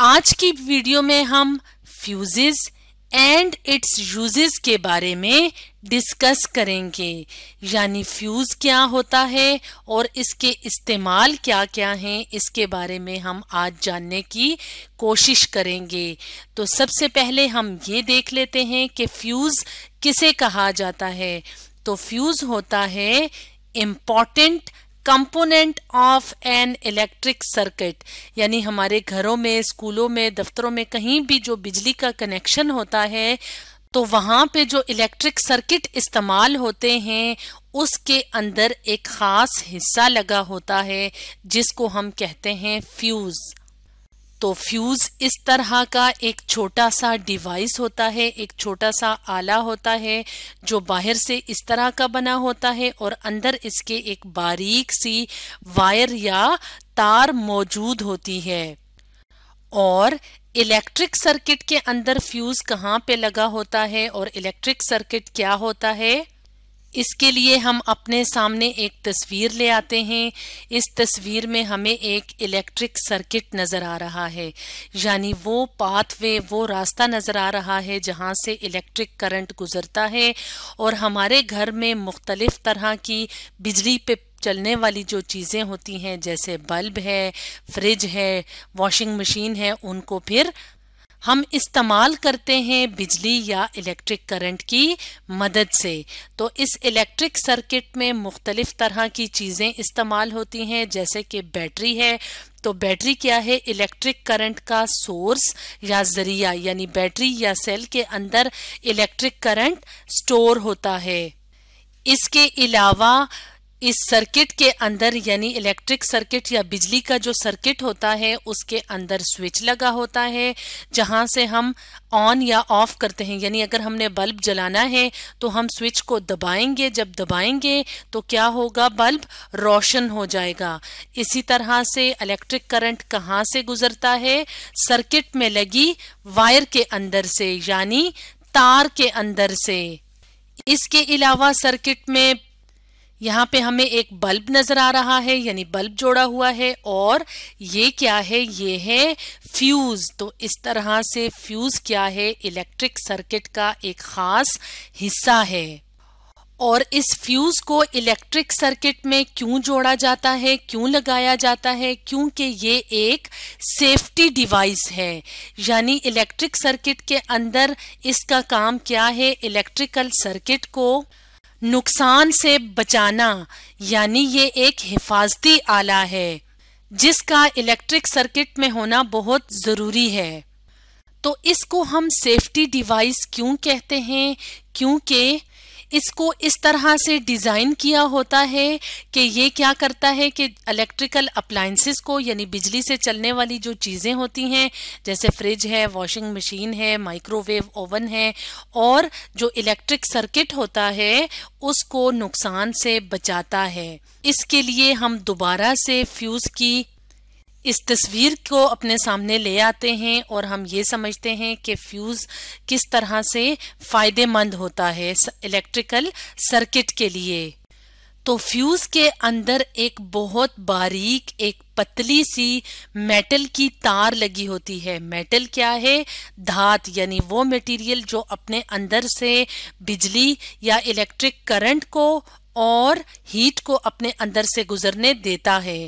आज की वीडियो में हम फ्यूजेस एंड इट्स यूजेस के बारे में डिस्कस करेंगे यानी फ्यूज़ क्या होता है और इसके इस्तेमाल क्या क्या हैं इसके बारे में हम आज जानने की कोशिश करेंगे तो सबसे पहले हम ये देख लेते हैं कि फ्यूज़ किसे कहा जाता है तो फ्यूज़ होता है important component of an electric circuit यानी हमारे घरों में स्कूलों में दफ्तरों में कहीं भी जो बिजली का कनेक्शन होता है तो वहां पे जो इलेक्ट्रिक सर्किट इस्तेमाल होते हैं उसके अंदर एक ख़ास हिस्सा लगा होता है जिसको हम कहते हैं फ्यूज़ तो फ्यूज इस तरह का एक छोटा सा डिवाइस होता है एक छोटा सा आला होता है जो बाहर से इस तरह का बना होता है और अंदर इसके एक बारीक सी वायर या तार मौजूद होती है और इलेक्ट्रिक सर्किट के अंदर फ्यूज कहाँ पे लगा होता है और इलेक्ट्रिक सर्किट क्या होता है इसके लिए हम अपने सामने एक तस्वीर ले आते हैं इस तस्वीर में हमें एक इलेक्ट्रिक सर्किट नज़र आ रहा है यानी वो पाथवे वो रास्ता नज़र आ रहा है जहाँ से इलेक्ट्रिक करंट गुजरता है और हमारे घर में मुख्तलिफ़ तरह की बिजली पे चलने वाली जो चीज़ें होती हैं जैसे बल्ब है फ्रिज है वॉशिंग मशीन है उनको फिर हम इस्तेमाल करते हैं बिजली या इलेक्ट्रिक करंट की मदद से तो इस इलेक्ट्रिक सर्किट में मुख्तलिफ तरह की चीज़ें इस्तेमाल होती हैं जैसे कि बैटरी है तो बैटरी क्या है इलेक्ट्रिक करंट का सोर्स या जरिया यानी बैटरी या सेल के अंदर इलेक्ट्रिक करंट स्टोर होता है इसके अलावा इस सर्किट के अंदर यानी इलेक्ट्रिक सर्किट या बिजली का जो सर्किट होता है उसके अंदर स्विच लगा होता है जहां से हम ऑन या ऑफ करते हैं यानी अगर हमने बल्ब जलाना है तो हम स्विच को दबाएंगे जब दबाएंगे तो क्या होगा बल्ब रोशन हो जाएगा इसी तरह से इलेक्ट्रिक करंट कहाँ से गुजरता है सर्किट में लगी वायर के अंदर से यानी तार के अंदर से इसके अलावा सर्किट में यहाँ पे हमें एक बल्ब नजर आ रहा है यानी बल्ब जोड़ा हुआ है और ये क्या है ये है फ्यूज तो इस तरह से फ्यूज क्या है इलेक्ट्रिक सर्किट का एक खास हिस्सा है और इस फ्यूज को इलेक्ट्रिक सर्किट में क्यों जोड़ा जाता है क्यों लगाया जाता है क्योंकि ये एक सेफ्टी डिवाइस है यानी इलेक्ट्रिक सर्किट के अंदर इसका काम क्या है इलेक्ट्रिकल सर्किट को नुकसान से बचाना यानी ये एक हिफाजती आला है जिसका इलेक्ट्रिक सर्किट में होना बहुत ज़रूरी है तो इसको हम सेफ्टी डिवाइस क्यों कहते हैं क्योंकि इसको इस तरह से डिज़ाइन किया होता है कि ये क्या करता है कि इलेक्ट्रिकल अप्लाइंसिस को यानी बिजली से चलने वाली जो चीज़ें होती हैं जैसे फ्रिज है वॉशिंग मशीन है माइक्रोवेव ओवन है और जो इलेक्ट्रिक सर्किट होता है उसको नुकसान से बचाता है इसके लिए हम दोबारा से फ्यूज़ की इस तस्वीर को अपने सामने ले आते हैं और हम ये समझते हैं कि फ्यूज़ किस तरह से फ़ायदेमंद होता है इलेक्ट्रिकल सर्किट के लिए तो फ्यूज़ के अंदर एक बहुत बारीक एक पतली सी मेटल की तार लगी होती है मेटल क्या है धात यानी वो मटेरियल जो अपने अंदर से बिजली या इलेक्ट्रिक करंट को और हीट को अपने अंदर से गुजरने देता है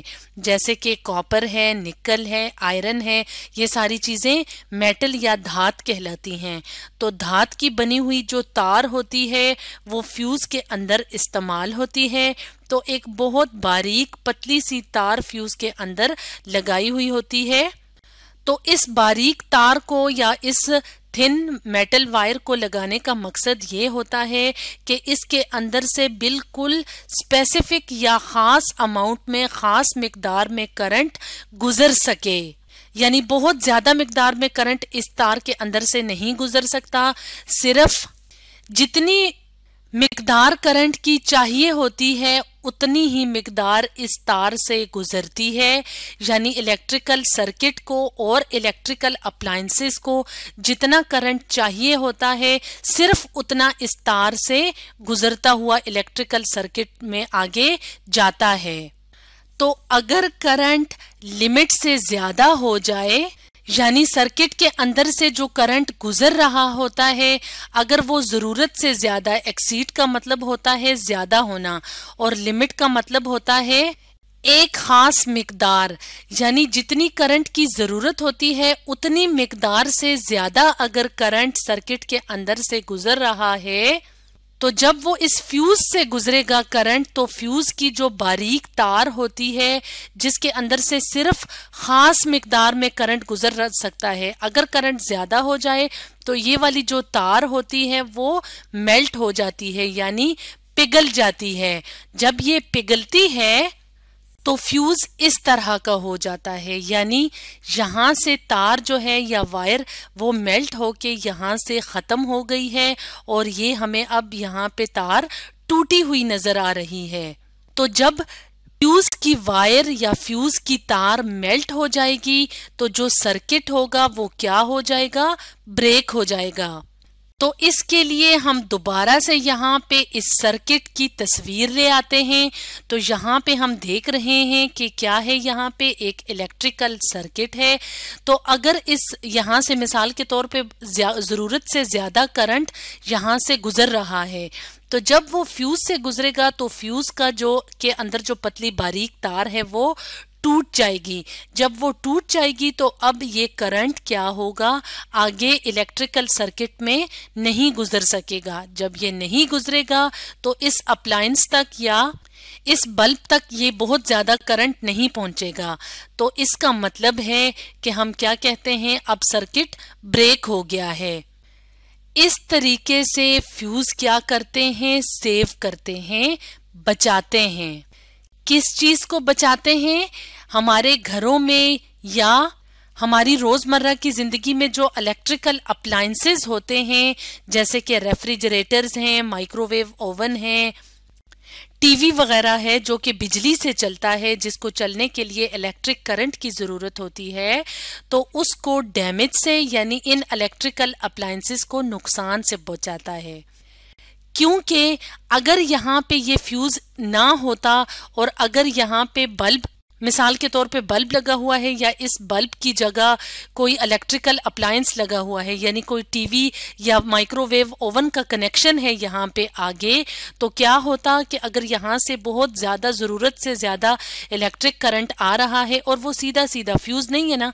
जैसे कि कॉपर है निकल है आयरन है ये सारी चीज़ें मेटल या धात कहलाती हैं तो धात की बनी हुई जो तार होती है वो फ्यूज़ के अंदर इस्तेमाल होती है तो एक बहुत बारीक पतली सी तार फ्यूज़ के अंदर लगाई हुई होती है तो इस बारीक तार को या इस थिन मेटल वायर को लगाने का मकसद ये होता है कि इसके अंदर से बिल्कुल स्पेसिफिक या ख़ास अमाउंट में ख़ास मकदार में करंट गुजर सके यानी बहुत ज़्यादा मकदार में करंट इस तार के अंदर से नहीं गुजर सकता सिर्फ जितनी मकदार करंट की चाहिए होती है उतनी ही मकदार इस तार से गुजरती है यानी इलेक्ट्रिकल सर्किट को और इलेक्ट्रिकल अप्लायंसेस को जितना करंट चाहिए होता है सिर्फ उतना इस तार से गुजरता हुआ इलेक्ट्रिकल सर्किट में आगे जाता है तो अगर करंट लिमिट से ज्यादा हो जाए यानी सर्किट के अंदर से जो करंट गुजर रहा होता है अगर वो ज़रूरत से ज़्यादा एक्सीड का मतलब होता है ज़्यादा होना और लिमिट का मतलब होता है एक खास मकदार यानी जितनी करंट की ज़रूरत होती है उतनी मकदार से ज़्यादा अगर करंट सर्किट के अंदर से गुजर रहा है तो जब वो इस फ्यूज से गुजरेगा करंट तो फ्यूज की जो बारीक तार होती है जिसके अंदर से सिर्फ खास मकदार में करंट गुजर सकता है अगर करंट ज्यादा हो जाए तो ये वाली जो तार होती है वो मेल्ट हो जाती है यानी पिघल जाती है जब ये पिघलती है तो फ्यूज इस तरह का हो जाता है यानी यहां से तार जो है या वायर वो मेल्ट होके यहां से ख़त्म हो गई है और ये हमें अब यहाँ पे तार टूटी हुई नज़र आ रही है तो जब फ्यूज की वायर या फ्यूज की तार मेल्ट हो जाएगी तो जो सर्किट होगा वो क्या हो जाएगा ब्रेक हो जाएगा तो इसके लिए हम दोबारा से यहाँ पे इस सर्किट की तस्वीर ले आते हैं तो यहाँ पे हम देख रहे हैं कि क्या है यहाँ पे एक इलेक्ट्रिकल सर्किट है तो अगर इस यहाँ से मिसाल के तौर पे ज़रूरत से ज़्यादा करंट यहाँ से गुजर रहा है तो जब वो फ्यूज़ से गुजरेगा तो फ्यूज़ का जो के अंदर जो पतली बारीक तार है वो टूट जाएगी जब वो टूट जाएगी तो अब ये करंट क्या होगा आगे इलेक्ट्रिकल सर्किट में नहीं गुजर सकेगा जब ये नहीं गुजरेगा तो इस अप्लायंस तक या इस बल्ब तक ये बहुत ज़्यादा करंट नहीं पहुंचेगा तो इसका मतलब है कि हम क्या कहते हैं अब सर्किट ब्रेक हो गया है इस तरीके से फ्यूज़ क्या करते हैं सेव करते हैं बचाते हैं किस चीज को बचाते हैं हमारे घरों में या हमारी रोजमर्रा की जिंदगी में जो इलेक्ट्रिकल अप्लायंसेस होते हैं जैसे कि रेफ्रिजरेटर्स हैं माइक्रोवेव ओवन हैं टीवी वगैरह है जो कि बिजली से चलता है जिसको चलने के लिए इलेक्ट्रिक करंट की ज़रूरत होती है तो उसको डैमेज से यानी इन इलेक्ट्रिकल अप्लायंसेस को नुकसान से बचाता है क्योंकि अगर यहाँ पे ये फ्यूज़ ना होता और अगर यहाँ पे बल्ब मिसाल के तौर पे बल्ब लगा हुआ है या इस बल्ब की जगह कोई इलेक्ट्रिकल अप्लायंस लगा हुआ है यानी कोई टीवी या माइक्रोवेव ओवन का कनेक्शन है यहाँ पे आगे तो क्या होता कि अगर यहाँ से बहुत ज़्यादा ज़रूरत से ज़्यादा इलेक्ट्रिक करंट आ रहा है और वो सीधा सीधा फ्यूज़ नहीं है ना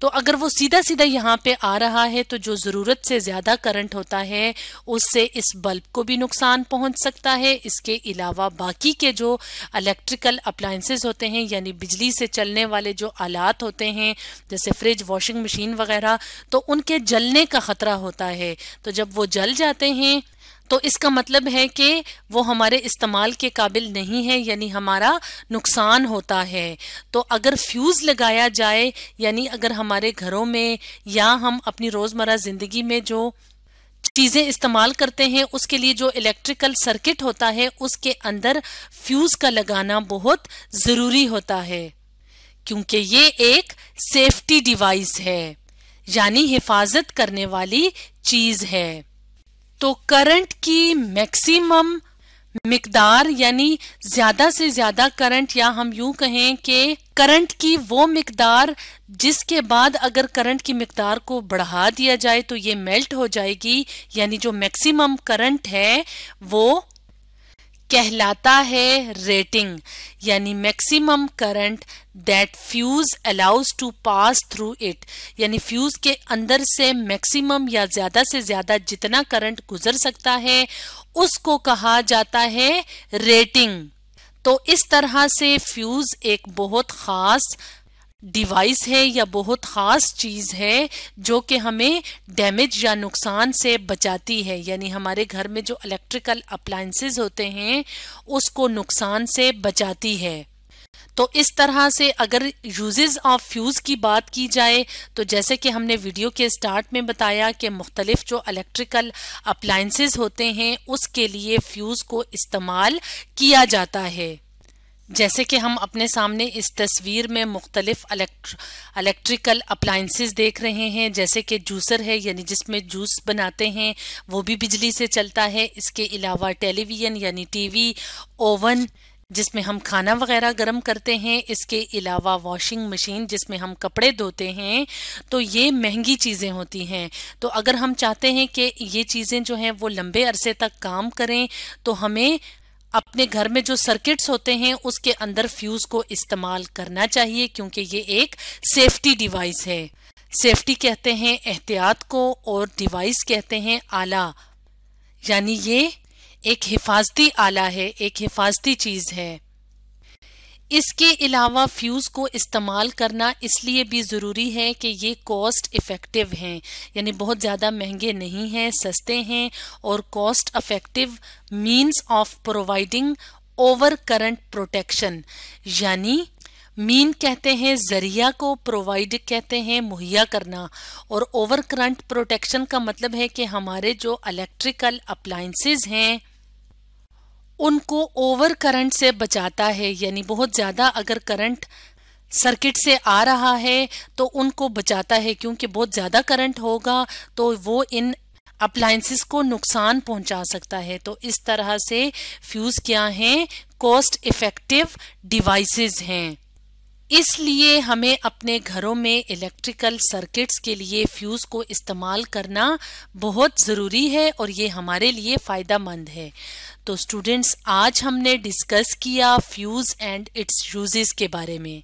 तो अगर वो सीधा सीधा यहाँ पे आ रहा है तो जो ज़रूरत से ज़्यादा करंट होता है उससे इस बल्ब को भी नुकसान पहुँच सकता है इसके अलावा बाकी के जो इलेक्ट्रिकल अप्लाइंसेज होते हैं यानी बिजली से चलने वाले जो आलात होते हैं जैसे फ्रिज वॉशिंग मशीन वगैरह तो उनके जलने का ख़तरा होता है तो जब वो जल जाते हैं तो इसका मतलब है कि वो हमारे इस्तेमाल के काबिल नहीं है यानी हमारा नुकसान होता है तो अगर फ्यूज़ लगाया जाए यानी अगर हमारे घरों में या हम अपनी रोज़मर्रा ज़िंदगी में जो चीज़ें इस्तेमाल करते हैं उसके लिए जो इलेक्ट्रिकल सर्किट होता है उसके अंदर फ्यूज़ का लगाना बहुत ज़रूरी होता है क्योंकि ये एक सेफ्टी डिवाइस है यानी हिफाजत करने वाली चीज़ है तो करंट की मैक्सिमम मकदार यानी ज्यादा से ज्यादा करंट या हम यूं कहें कि करंट की वो मकदार जिसके बाद अगर करंट की मकदार को बढ़ा दिया जाए तो ये मेल्ट हो जाएगी यानी जो मैक्सिमम करंट है वो कहलाता है रेटिंग यानी maximum current that fuse allows to pass through it यानी फ्यूज के अंदर से मैक्सिमम या ज्यादा से ज्यादा जितना करंट गुजर सकता है उसको कहा जाता है रेटिंग तो इस तरह से फ्यूज एक बहुत खास डिवाइस है या बहुत ख़ास चीज़ है जो कि हमें डैमेज या नुकसान से बचाती है यानी हमारे घर में जो इलेक्ट्रिकल अप्लाइंसेस होते हैं उसको नुकसान से बचाती है तो इस तरह से अगर यूजेस ऑफ फ्यूज़ की बात की जाए तो जैसे कि हमने वीडियो के स्टार्ट में बताया कि मुख्तलिफ जो इलेक्ट्रिकल अप्लाइंसेस होते हैं उसके लिए फ्यूज़ को इस्तेमाल किया जाता है जैसे कि हम अपने सामने इस तस्वीर में मुख्तलिफ इलेक्ट्रिकल अप्लाइंसेस देख रहे हैं जैसे कि जूसर है यानी जिसमें जूस बनाते हैं वो भी बिजली से चलता है इसके अलावा टेलीविज़न यानी टीवी ओवन जिसमें हम खाना वगैरह गर्म करते हैं इसके अलावा वॉशिंग मशीन जिसमें हम कपड़े धोते हैं तो ये महंगी चीज़ें होती हैं तो अगर हम चाहते हैं कि ये चीज़ें जो हैं वो लंबे अरसे तक काम करें तो हमें अपने घर में जो सर्किट्स होते हैं उसके अंदर फ्यूज को इस्तेमाल करना चाहिए क्योंकि ये एक सेफ्टी डिवाइस है सेफ्टी कहते हैं एहतियात को और डिवाइस कहते हैं आला यानी ये एक हिफाजती आला है एक हिफाजती चीज है इसके अलावा फ्यूज़ को इस्तेमाल करना इसलिए भी ज़रूरी है कि ये कॉस्ट इफ़ेक्टिव हैं यानी बहुत ज़्यादा महंगे नहीं हैं सस्ते हैं और cost effective means of providing over current protection यानी मीन कहते हैं जरिया को प्रोवाइड कहते हैं मुहैया करना और ओवर करंट प्रोटेक्शन का मतलब है कि हमारे जो इलेक्ट्रिकल अप्लाइंसेज हैं उनको ओवर करंट से बचाता है यानी बहुत ज़्यादा अगर करंट सर्किट से आ रहा है तो उनको बचाता है क्योंकि बहुत ज़्यादा करंट होगा तो वो इन अप्लाइंसिस को नुकसान पहुंचा सकता है तो इस तरह से फ्यूज़ क्या हैं कॉस्ट इफ़ेक्टिव डिवाइसेस हैं इसलिए हमें अपने घरों में इलेक्ट्रिकल सर्किट्स के लिए फ्यूज़ को इस्तेमाल करना बहुत ज़रूरी है और ये हमारे लिए फ़ायदा मंद है तो स्टूडेंट्स आज हमने डिस्कस किया फ्यूज़ एंड इट्स यूजेस के बारे में